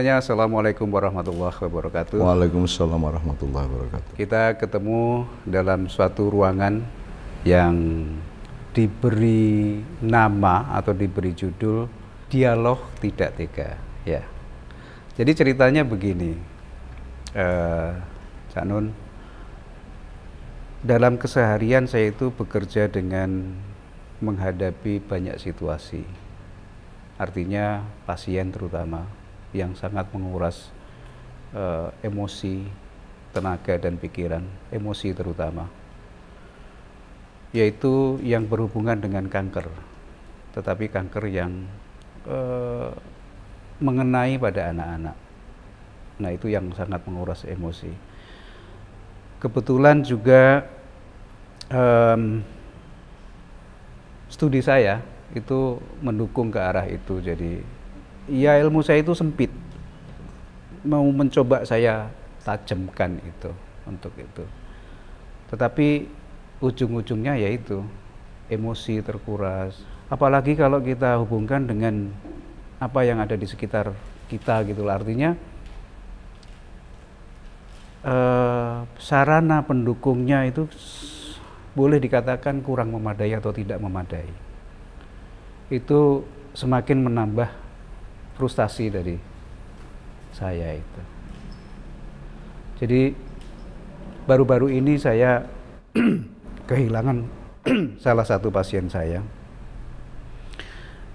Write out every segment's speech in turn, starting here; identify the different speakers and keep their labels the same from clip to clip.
Speaker 1: semuanya. Assalamualaikum warahmatullahi wabarakatuh. Waalaikumsalam warahmatullahi wabarakatuh. Kita ketemu dalam suatu ruangan yang diberi nama atau diberi judul dialog tidak tega. Ya. Jadi ceritanya begini, eh, Cak Nun. Dalam keseharian saya itu bekerja dengan menghadapi banyak situasi. Artinya pasien terutama yang sangat menguras uh, emosi, tenaga dan pikiran, emosi terutama. Yaitu yang berhubungan dengan kanker. Tetapi kanker yang uh, mengenai pada anak-anak. Nah, itu yang sangat menguras emosi. Kebetulan juga um, studi saya itu mendukung ke arah itu. Jadi ya ilmu saya itu sempit mau mencoba saya tajamkan itu untuk itu tetapi ujung-ujungnya yaitu emosi terkuras apalagi kalau kita hubungkan dengan apa yang ada di sekitar kita gitu artinya eh, sarana pendukungnya itu boleh dikatakan kurang memadai atau tidak memadai itu semakin menambah frustasi dari saya itu. Jadi baru-baru ini saya kehilangan salah satu pasien saya.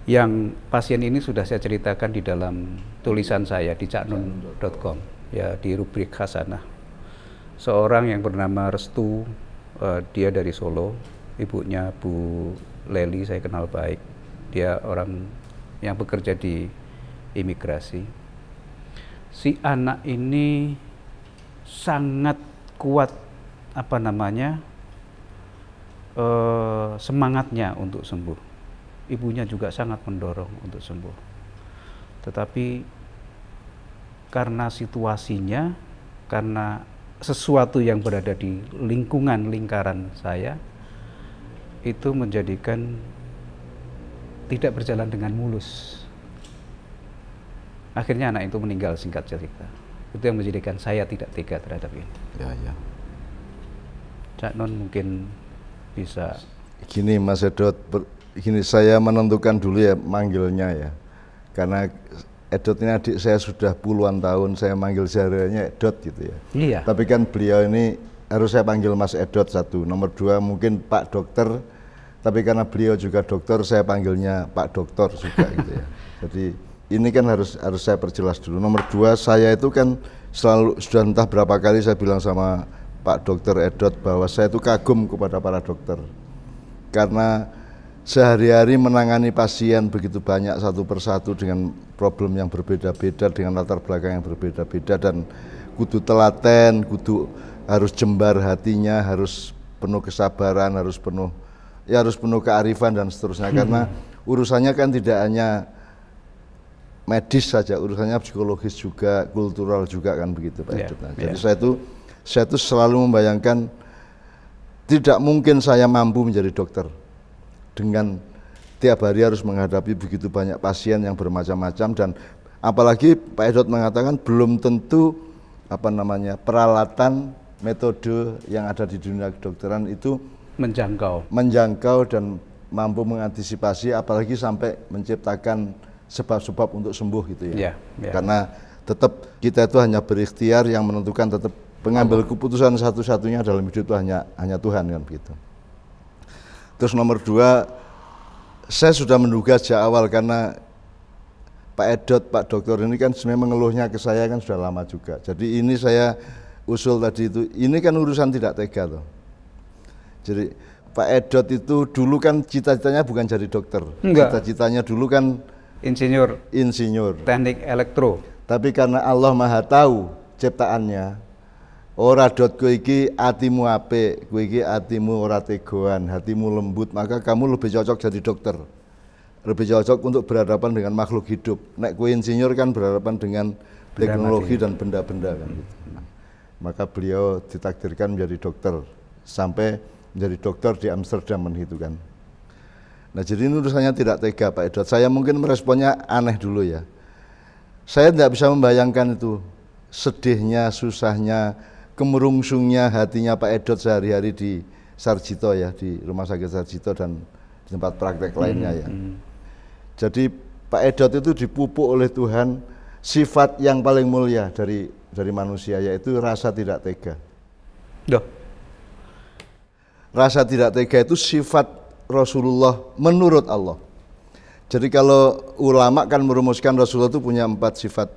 Speaker 1: Yang pasien ini sudah saya ceritakan di dalam tulisan saya di caknun.com ya di rubrik khasanah. Seorang yang bernama Restu uh, dia dari Solo, ibunya Bu Leli saya kenal baik. Dia orang yang bekerja di imigrasi. Si anak ini sangat kuat apa namanya eh, semangatnya untuk sembuh. Ibunya juga sangat mendorong untuk sembuh. Tetapi karena situasinya, karena sesuatu yang berada di lingkungan lingkaran saya itu menjadikan tidak berjalan dengan mulus. Akhirnya anak itu meninggal singkat cerita. Itu yang menjadikan saya tidak tega terhadap ini. Ya, ya. Cak Non mungkin bisa.
Speaker 2: Gini Mas Edot, gini saya menentukan dulu ya manggilnya ya. Karena Edot ini adik saya sudah puluhan tahun, saya manggil sehariannya Edot gitu ya. Iya. Tapi kan beliau ini harus saya panggil Mas Edot satu. Nomor dua mungkin Pak Dokter, tapi karena beliau juga dokter, saya panggilnya Pak Dokter juga gitu ya. Jadi ini kan harus harus saya perjelas dulu. Nomor dua, saya itu kan selalu sudah entah berapa kali saya bilang sama Pak Dokter Edot bahwa saya itu kagum kepada para dokter karena sehari-hari menangani pasien begitu banyak satu persatu dengan problem yang berbeda-beda dengan latar belakang yang berbeda-beda dan kudu telaten, kudu harus jembar hatinya, harus penuh kesabaran, harus penuh ya harus penuh kearifan dan seterusnya karena hmm. urusannya kan tidak hanya medis saja urusannya psikologis juga kultural juga kan begitu Pak yeah. Edut. Nah, yeah. Jadi saya itu saya itu selalu membayangkan tidak mungkin saya mampu menjadi dokter dengan tiap hari harus menghadapi begitu banyak pasien yang bermacam-macam dan apalagi Pak Edot mengatakan belum tentu apa namanya peralatan metode yang ada di dunia kedokteran itu menjangkau menjangkau dan mampu mengantisipasi apalagi sampai menciptakan sebab-sebab untuk sembuh gitu ya. Yeah, yeah. Karena tetap kita itu hanya berikhtiar yang menentukan tetap pengambil keputusan satu-satunya dalam hidup itu hanya hanya Tuhan kan begitu. Terus nomor dua, saya sudah menduga sejak awal karena Pak Edot, Pak Dokter ini kan sebenarnya mengeluhnya ke saya kan sudah lama juga. Jadi ini saya usul tadi itu, ini kan urusan tidak tega loh. Jadi Pak Edot itu dulu kan cita-citanya bukan jadi dokter. Cita-citanya dulu kan insinyur insinyur teknik elektro tapi karena Allah Maha tahu ciptaannya ora dot kowe iki atimu apik kowe iki atimu ora tegoan hatimu lembut maka kamu lebih cocok jadi dokter lebih cocok untuk berhadapan dengan makhluk hidup nek kowe insinyur kan berhadapan dengan teknologi dan benda-benda kan gitu. maka beliau ditakdirkan menjadi dokter sampai menjadi dokter di Amsterdam itu kan Nah jadi ini urusannya tidak tega Pak Edward. Saya mungkin meresponnya aneh dulu ya. Saya tidak bisa membayangkan itu sedihnya, susahnya, kemerungsungnya hatinya Pak Edot sehari-hari di Sarjito ya, di rumah sakit Sarjito dan di tempat praktek hmm, lainnya ya. Hmm. Jadi Pak Edot itu dipupuk oleh Tuhan sifat yang paling mulia dari dari manusia yaitu rasa tidak tega. Duh. Rasa tidak tega itu sifat Rasulullah menurut Allah. Jadi kalau ulama kan merumuskan Rasulullah itu punya empat sifat.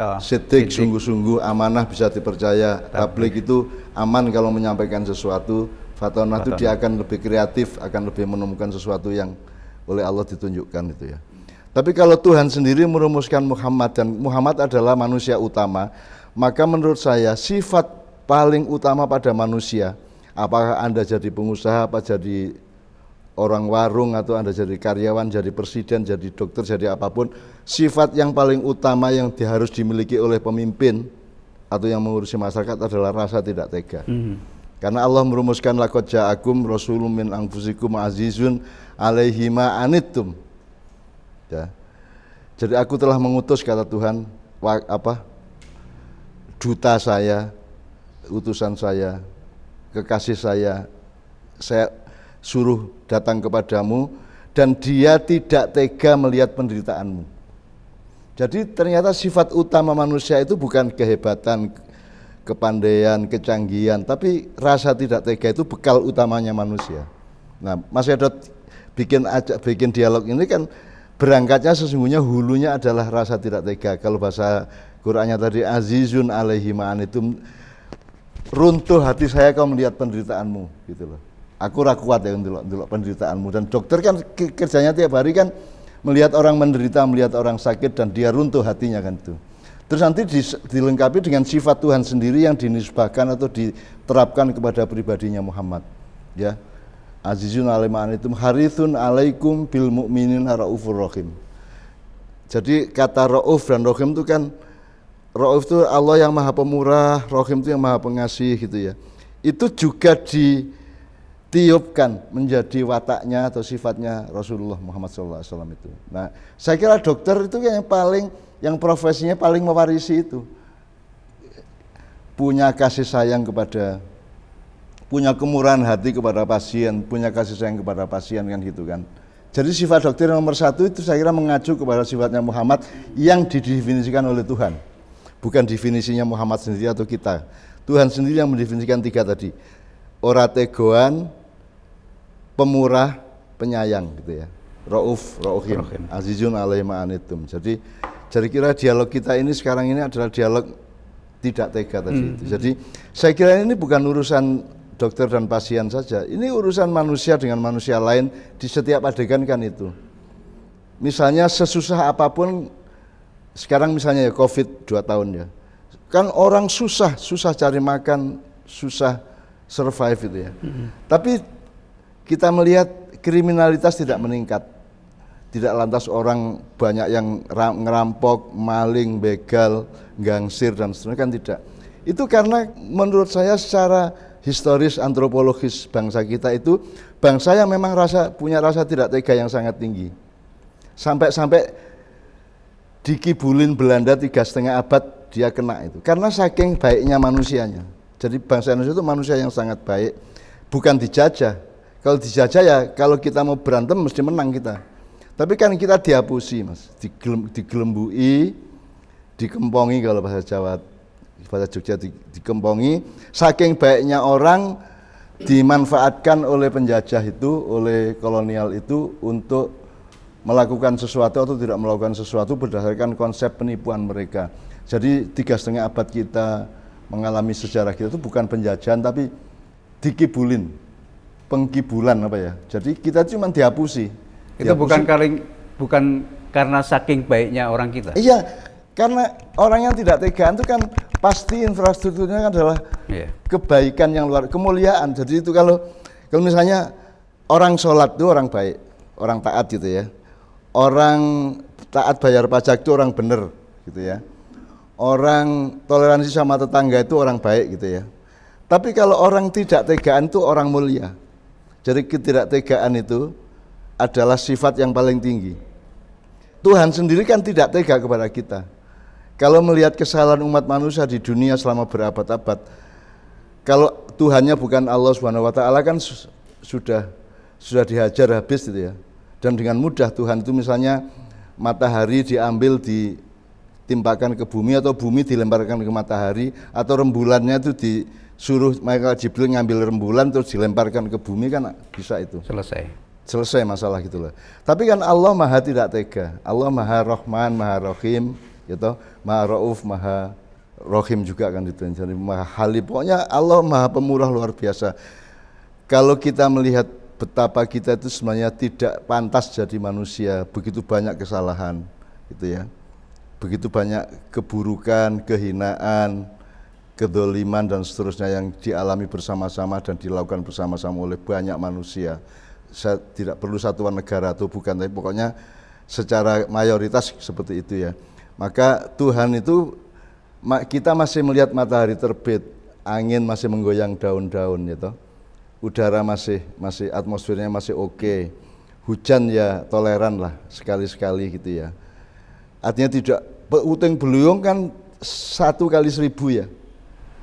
Speaker 2: Oh, sungguh-sungguh, amanah bisa dipercaya. Tablik itu aman kalau menyampaikan sesuatu. fatona itu dia akan lebih kreatif, akan lebih menemukan sesuatu yang oleh Allah ditunjukkan itu ya. Tapi kalau Tuhan sendiri merumuskan Muhammad dan Muhammad adalah manusia utama, maka menurut saya sifat paling utama pada manusia, apakah Anda jadi pengusaha, apa jadi orang warung atau Anda jadi karyawan, jadi presiden, jadi dokter, jadi apapun, sifat yang paling utama yang harus dimiliki oleh pemimpin atau yang mengurusi masyarakat adalah rasa tidak tega. Mm -hmm. Karena Allah merumuskan lakot ja'akum rasulun min angfusikum azizun alaihi ma anittum. Ya. Jadi aku telah mengutus kata Tuhan wa, apa duta saya, utusan saya, kekasih saya, saya suruh datang kepadamu dan dia tidak tega melihat penderitaanmu. Jadi ternyata sifat utama manusia itu bukan kehebatan, kepandaian, kecanggihan, tapi rasa tidak tega itu bekal utamanya manusia. Nah, Mas Edot bikin bikin dialog ini kan berangkatnya sesungguhnya hulunya adalah rasa tidak tega. Kalau bahasa Qur'annya tadi azizun alaihi maan itu runtuh hati saya kau melihat penderitaanmu gitu loh aku ragu kuat ya untuk, untuk penderitaanmu dan dokter kan kerjanya tiap hari kan melihat orang menderita, melihat orang sakit dan dia runtuh hatinya kan itu. Terus nanti dilengkapi dengan sifat Tuhan sendiri yang dinisbahkan atau diterapkan kepada pribadinya Muhammad. Ya. Azizun alaikum harithun alaikum bil mu'minin raufur rahim. Jadi kata rauf dan rahim itu kan rauf itu Allah yang maha pemurah, rahim itu yang maha pengasih gitu ya. Itu juga di tiupkan menjadi wataknya atau sifatnya Rasulullah Muhammad SAW itu. Nah, saya kira dokter itu yang paling yang profesinya paling mewarisi itu punya kasih sayang kepada punya kemurahan hati kepada pasien, punya kasih sayang kepada pasien kan gitu kan. Jadi sifat dokter nomor satu itu saya kira mengacu kepada sifatnya Muhammad yang didefinisikan oleh Tuhan. Bukan definisinya Muhammad sendiri atau kita. Tuhan sendiri yang mendefinisikan tiga tadi. orategoan pemurah, penyayang gitu ya. Rauf, Rauhim, Azizun alaih ma'anitum. Jadi jadi kira dialog kita ini sekarang ini adalah dialog tidak tega tadi hmm. itu. Hmm, jadi hmm. saya kira ini bukan urusan dokter dan pasien saja. Ini urusan manusia dengan manusia lain di setiap adegan kan itu. Misalnya sesusah apapun sekarang misalnya ya Covid dua tahun ya. Kan orang susah, susah cari makan, susah survive itu ya. Hmm. hmm. Tapi kita melihat kriminalitas tidak meningkat. Tidak lantas orang banyak yang ngerampok, maling, begal, gangsir dan seterusnya kan tidak. Itu karena menurut saya secara historis antropologis bangsa kita itu bangsa yang memang rasa punya rasa tidak tega yang sangat tinggi. Sampai-sampai dikibulin Belanda tiga setengah abad dia kena itu karena saking baiknya manusianya. Jadi bangsa Indonesia itu manusia yang sangat baik, bukan dijajah, kalau dijajah ya kalau kita mau berantem mesti menang kita. Tapi kan kita dihapusi mas, Digelem, digelembui, dikempongi kalau bahasa Jawa, bahasa Jogja di, dikempongi. Saking baiknya orang dimanfaatkan oleh penjajah itu, oleh kolonial itu untuk melakukan sesuatu atau tidak melakukan sesuatu berdasarkan konsep penipuan mereka. Jadi tiga setengah abad kita mengalami sejarah kita itu bukan penjajahan tapi dikibulin pengkibulan apa ya. Jadi kita cuma dihapusi. Itu dihapusi. bukan
Speaker 1: karing, bukan karena saking baiknya orang kita. Iya,
Speaker 2: karena orang yang tidak tegaan itu kan pasti infrastrukturnya kan adalah iya. kebaikan yang luar kemuliaan. Jadi itu kalau kalau misalnya orang sholat itu orang baik, orang taat gitu ya. Orang taat bayar pajak itu orang bener gitu ya. Orang toleransi sama tetangga itu orang baik gitu ya. Tapi kalau orang tidak tegaan itu orang mulia. Jadi ketidaktegaan itu adalah sifat yang paling tinggi. Tuhan sendiri kan tidak tega kepada kita. Kalau melihat kesalahan umat manusia di dunia selama berabad-abad, kalau Tuhannya bukan Allah Subhanahu wa taala kan sudah sudah dihajar habis gitu ya. Dan dengan mudah Tuhan itu misalnya matahari diambil di ditimpakan ke bumi atau bumi dilemparkan ke matahari atau rembulannya itu disuruh Michael Jibril ngambil rembulan terus dilemparkan ke bumi kan bisa itu selesai selesai masalah gitulah tapi kan Allah maha tidak tega Allah maha rohman maha rohim gitu ya maha Rauf maha rohim juga kan gitu jadi maha Halib pokoknya Allah maha pemurah luar biasa kalau kita melihat betapa kita itu sebenarnya tidak pantas jadi manusia begitu banyak kesalahan gitu ya begitu banyak keburukan, kehinaan, kedoliman dan seterusnya yang dialami bersama-sama dan dilakukan bersama-sama oleh banyak manusia. Saya tidak perlu satuan negara atau bukan, tapi pokoknya secara mayoritas seperti itu ya. Maka Tuhan itu kita masih melihat matahari terbit, angin masih menggoyang daun-daun gitu. Udara masih masih atmosfernya masih oke. Okay. Hujan ya toleran lah sekali-sekali gitu ya. Artinya tidak utang beliung kan satu kali seribu ya.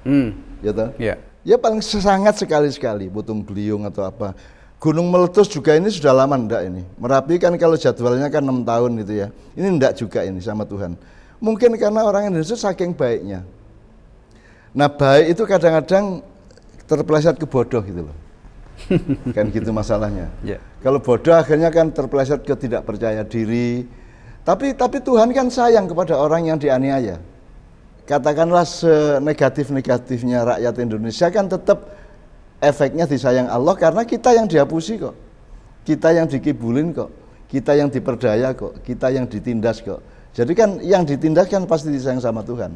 Speaker 2: Hmm. Ya toh? Yeah. Ya paling sesangat sekali-sekali butung beliung atau apa. Gunung meletus juga ini sudah lama ndak ini. Merapi kan kalau jadwalnya kan enam tahun gitu ya. Ini ndak juga ini sama Tuhan. Mungkin karena orang Indonesia saking baiknya. Nah baik itu kadang-kadang terpeleset ke bodoh gitu loh. kan gitu masalahnya. Yeah. Kalau bodoh akhirnya kan terpeleset ke tidak percaya diri, tapi tapi Tuhan kan sayang kepada orang yang dianiaya. Katakanlah senegatif-negatifnya rakyat Indonesia kan tetap efeknya disayang Allah karena kita yang dihapusi kok. Kita yang dikibulin kok. Kita yang diperdaya kok. Kita yang ditindas kok. Jadi kan yang ditindas kan pasti disayang sama Tuhan.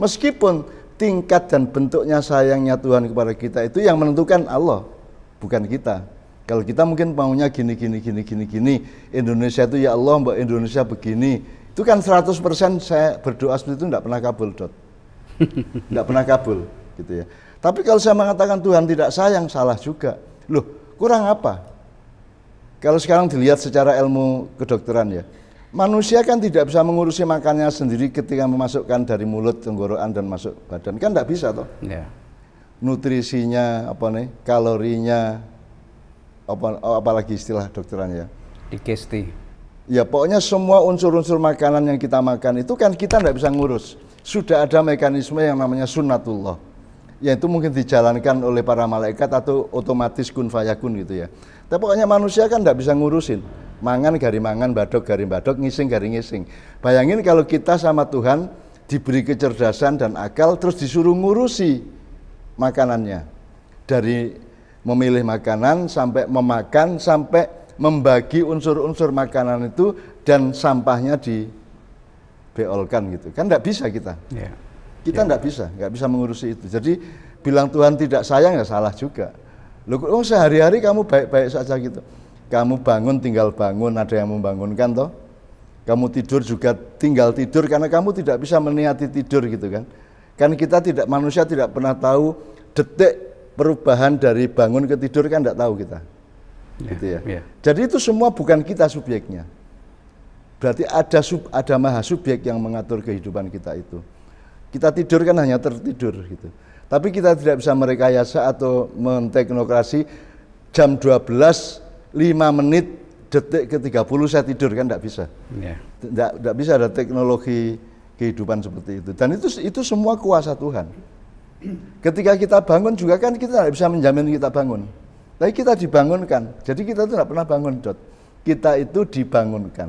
Speaker 2: Meskipun tingkat dan bentuknya sayangnya Tuhan kepada kita itu yang menentukan Allah, bukan kita. Kalau kita mungkin maunya gini, gini, gini, gini, gini. Indonesia itu ya Allah, Mbak Indonesia begini. Itu kan 100% saya berdoa seperti itu tidak pernah kabul, Dot. Tidak pernah kabul, gitu ya. Tapi kalau saya mengatakan Tuhan tidak sayang, salah juga. Loh, kurang apa? Kalau sekarang dilihat secara ilmu kedokteran ya, manusia kan tidak bisa mengurusi makannya sendiri ketika memasukkan dari mulut, tenggorokan dan masuk badan. Kan tidak bisa toh. Yeah. Nutrisinya, apa nih, kalorinya, apa apalagi istilah dokterannya digesti ya pokoknya semua unsur-unsur makanan yang kita makan itu kan kita tidak bisa ngurus sudah ada mekanisme yang namanya sunnatullah yaitu mungkin dijalankan oleh para malaikat atau otomatis kun fayakun gitu ya tapi pokoknya manusia kan tidak bisa ngurusin mangan gari mangan badok gari badok ngising gari ngising bayangin kalau kita sama Tuhan diberi kecerdasan dan akal terus disuruh ngurusi makanannya dari memilih makanan sampai memakan sampai membagi unsur-unsur makanan itu dan sampahnya dibeolkan gitu kan tidak bisa kita yeah. kita tidak iya. yeah. bisa nggak bisa mengurusi itu jadi bilang Tuhan tidak sayang ya salah juga lu oh, sehari-hari kamu baik-baik saja gitu kamu bangun tinggal bangun ada yang membangunkan toh kamu tidur juga tinggal tidur karena kamu tidak bisa meniati tidur gitu kan kan kita tidak manusia tidak pernah tahu detik perubahan dari bangun ke tidur kan tidak tahu kita. Yeah, gitu ya. Yeah. Jadi itu semua bukan kita subjeknya. Berarti ada sub, ada maha subjek yang mengatur kehidupan kita itu. Kita tidur kan hanya tertidur gitu. Tapi kita tidak bisa merekayasa atau menteknokrasi jam 12 5 menit detik ke 30 saya tidur kan tidak bisa. Tidak, ya. tidak bisa ada teknologi kehidupan seperti itu. Dan itu itu semua kuasa Tuhan. Ketika kita bangun juga kan kita tidak bisa menjamin kita bangun. Tapi kita dibangunkan. Jadi kita itu tidak pernah bangun, Dot. Kita itu dibangunkan.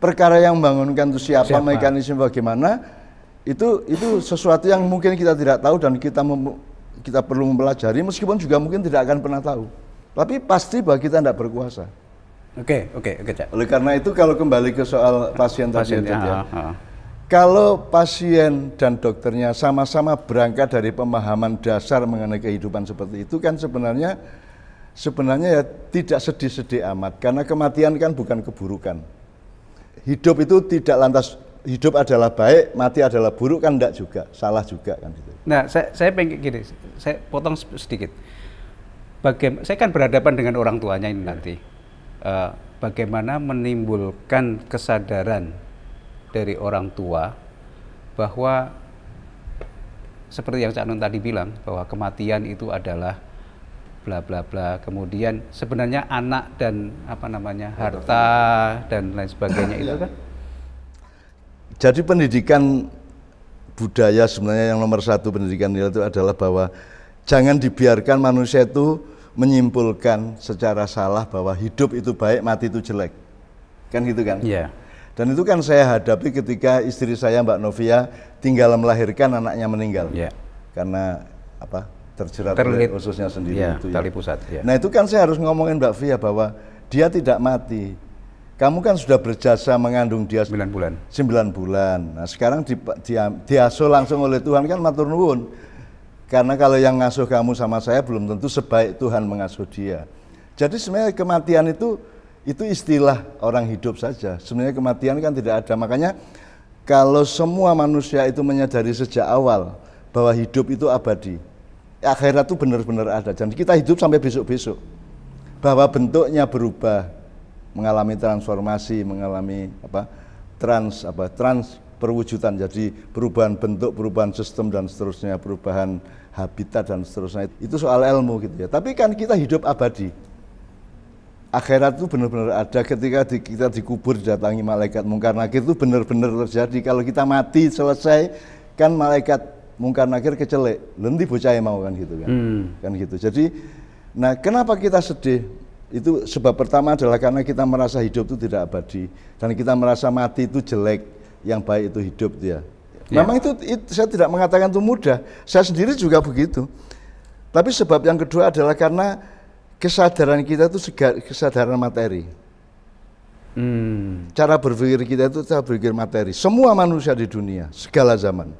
Speaker 2: Perkara yang membangunkan itu siapa, siapa? mekanisme bagaimana, itu itu sesuatu yang mungkin kita tidak tahu dan kita mem, kita perlu mempelajari meskipun juga mungkin tidak akan pernah tahu. Tapi pasti bahwa kita tidak berkuasa. Oke, okay, oke, okay, oke. Okay, Oleh karena itu kalau kembali ke soal pasien tadi pasien, ya, ya. Kalau pasien dan dokternya sama-sama berangkat dari pemahaman dasar mengenai kehidupan seperti itu kan sebenarnya sebenarnya ya tidak sedih-sedih amat karena kematian kan bukan keburukan. Hidup itu tidak lantas hidup adalah baik, mati adalah buruk kan enggak juga, salah juga kan gitu.
Speaker 1: Nah, saya saya pengen gini, saya potong sedikit. Bagaimana saya kan berhadapan dengan orang tuanya ini nanti. Uh, bagaimana menimbulkan kesadaran dari orang tua bahwa seperti yang Cak Nun tadi bilang bahwa kematian itu adalah bla bla bla kemudian sebenarnya anak dan apa namanya harta dan lain sebagainya itu kan
Speaker 2: jadi pendidikan budaya sebenarnya yang nomor satu pendidikan nilai itu adalah bahwa jangan dibiarkan manusia itu menyimpulkan secara salah bahwa hidup itu baik mati itu jelek kan gitu kan yeah dan itu kan saya hadapi ketika istri saya Mbak Novia tinggal melahirkan anaknya meninggal. Ya. Karena apa? terjerat Terlit, oleh
Speaker 1: ususnya sendiri ya, itu. Ya. Tali pusat. Ya. Nah,
Speaker 2: itu kan saya harus ngomongin Mbak Via bahwa dia tidak mati. Kamu kan sudah berjasa mengandung dia 9 bulan. 9 bulan. Nah, sekarang di, di, diasuh langsung oleh Tuhan kan matur nuwun. Karena kalau yang ngasuh kamu sama saya belum tentu sebaik Tuhan mengasuh dia. Jadi sebenarnya kematian itu itu istilah orang hidup saja. Sebenarnya kematian kan tidak ada. Makanya kalau semua manusia itu menyadari sejak awal bahwa hidup itu abadi, akhirat itu benar-benar ada. Jadi kita hidup sampai besok-besok. Bahwa bentuknya berubah, mengalami transformasi, mengalami apa? trans apa? trans perwujudan. Jadi perubahan bentuk, perubahan sistem dan seterusnya, perubahan habitat dan seterusnya. Itu soal ilmu gitu ya. Tapi kan kita hidup abadi akhirat itu benar-benar ada ketika di, kita dikubur datangi malaikat mungkar nakir itu benar-benar terjadi kalau kita mati selesai kan malaikat mungkar nakir kecelek lenti bocah mau kan gitu kan hmm. kan gitu jadi nah kenapa kita sedih itu sebab pertama adalah karena kita merasa hidup itu tidak abadi dan kita merasa mati itu jelek yang baik itu hidup dia ya. ya. memang itu, itu saya tidak mengatakan itu mudah saya sendiri juga begitu tapi sebab yang kedua adalah karena kesadaran kita itu segar, kesadaran materi. Hmm. Cara berpikir kita itu cara berpikir materi. Semua manusia di dunia, segala zaman.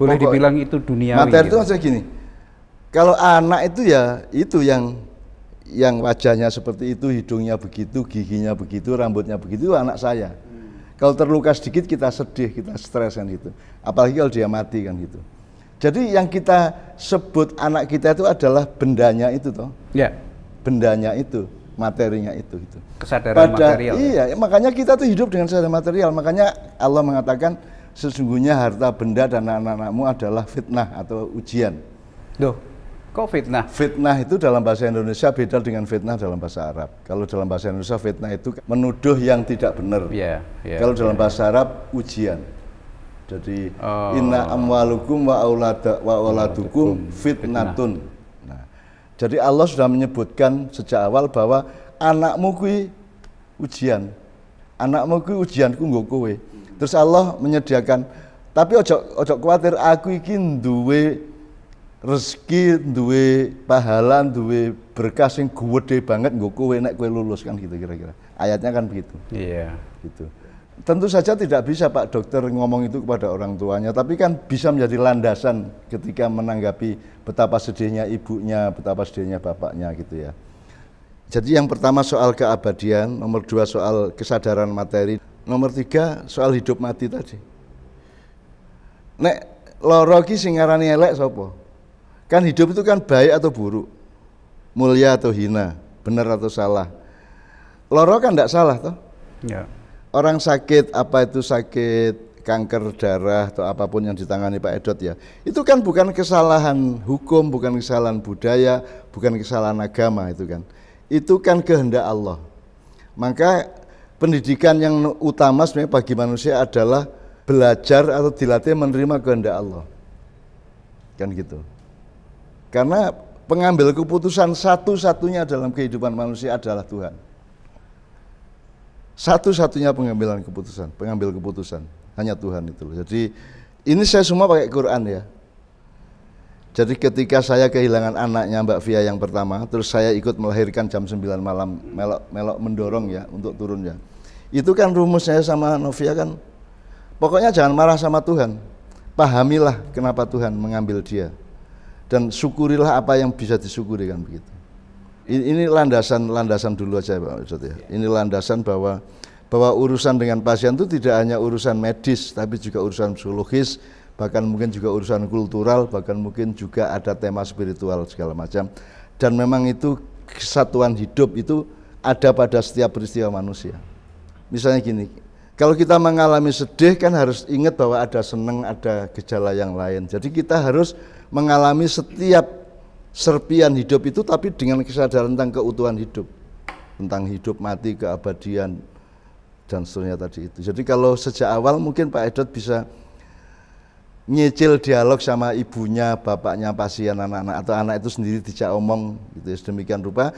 Speaker 2: Boleh Pokok dibilang
Speaker 1: itu dunia. Materi itu gitu. maksudnya
Speaker 2: gini. Kalau anak itu ya itu yang yang wajahnya seperti itu, hidungnya begitu, giginya begitu, rambutnya begitu, anak saya. Kalau terluka sedikit kita sedih, kita stres kan gitu. Apalagi kalau dia mati kan gitu. Jadi yang kita sebut anak kita itu adalah bendanya itu toh. Ya. Yeah bendanya itu materinya itu gitu.
Speaker 1: Kesadaran Pada, material. Ya? Iya,
Speaker 2: ya? makanya kita tuh hidup dengan kesadaran material. Makanya Allah mengatakan sesungguhnya harta benda dan anak-anakmu adalah fitnah atau ujian. Duh, Kok fitnah? Fitnah itu dalam bahasa Indonesia beda dengan fitnah dalam bahasa Arab. Kalau dalam bahasa Indonesia fitnah itu menuduh yang tidak benar.
Speaker 1: Yeah, yeah, Kalau dalam yeah. bahasa
Speaker 2: Arab ujian. Jadi oh. inna amwalukum wa aulada wa auladukum fitnatun. Fitnah. Jadi Allah sudah menyebutkan sejak awal bahwa anakmu kui ujian. Anakmu kui ujian ku nggo kowe. Terus Allah menyediakan tapi ojo ojo khawatir aku iki duwe rezeki, duwe pahala, duwe berkah sing gede banget nggo kowe nek lulus kan gitu kira-kira. Ayatnya kan begitu. Iya. Yeah. Gitu. Tentu saja tidak bisa Pak Dokter ngomong itu kepada orang tuanya, tapi kan bisa menjadi landasan ketika menanggapi betapa sedihnya ibunya, betapa sedihnya bapaknya gitu ya. Jadi yang pertama soal keabadian, nomor dua soal kesadaran materi, nomor tiga soal hidup mati tadi. Nek loroki singarani elek sopo, Kan hidup itu kan baik atau buruk, mulia atau hina, benar atau salah. Loro kan tidak salah toh? Ya orang sakit apa itu sakit kanker darah atau apapun yang ditangani Pak Edot ya itu kan bukan kesalahan hukum bukan kesalahan budaya bukan kesalahan agama itu kan itu kan kehendak Allah maka pendidikan yang utama sebenarnya bagi manusia adalah belajar atau dilatih menerima kehendak Allah kan gitu karena pengambil keputusan satu-satunya dalam kehidupan manusia adalah Tuhan satu-satunya pengambilan keputusan, pengambil keputusan hanya Tuhan itu. Jadi ini saya semua pakai Quran ya. Jadi ketika saya kehilangan anaknya Mbak Via yang pertama, terus saya ikut melahirkan jam 9 malam, melok melok mendorong ya untuk turun ya. Itu kan rumusnya sama Novia kan. Pokoknya jangan marah sama Tuhan. Pahamilah kenapa Tuhan mengambil dia. Dan syukurilah apa yang bisa disyukuri kan begitu ini landasan landasan dulu aja Pak Ustadz ya. Ini landasan bahwa bahwa urusan dengan pasien itu tidak hanya urusan medis tapi juga urusan psikologis bahkan mungkin juga urusan kultural bahkan mungkin juga ada tema spiritual segala macam dan memang itu kesatuan hidup itu ada pada setiap peristiwa manusia misalnya gini kalau kita mengalami sedih kan harus ingat bahwa ada seneng ada gejala yang lain jadi kita harus mengalami setiap serpian hidup itu tapi dengan kesadaran tentang keutuhan hidup tentang hidup mati keabadian dan seterusnya tadi itu jadi kalau sejak awal mungkin Pak Edot bisa nyicil dialog sama ibunya bapaknya pasien anak-anak atau anak itu sendiri tidak omong gitu ya, sedemikian rupa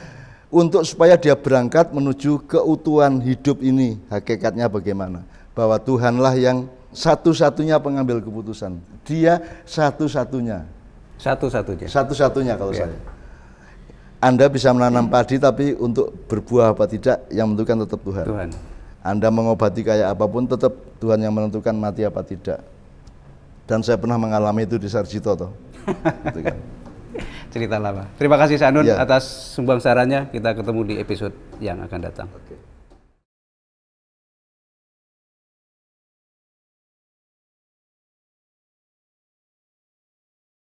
Speaker 2: untuk supaya dia berangkat menuju keutuhan hidup ini hakikatnya bagaimana bahwa Tuhanlah yang satu-satunya pengambil keputusan dia satu-satunya
Speaker 1: satu-satunya. Satu-satunya kalau iya. saya.
Speaker 2: Anda bisa menanam padi tapi untuk berbuah apa tidak yang menentukan tetap Tuhan. Tuhan. Anda mengobati kayak apapun tetap Tuhan yang menentukan mati apa tidak. Dan saya pernah mengalami itu di Sarjito toh. gitu
Speaker 1: Cerita lama. Terima kasih Sanun ya. atas sumbang sarannya. Kita ketemu di episode yang akan datang. Okay.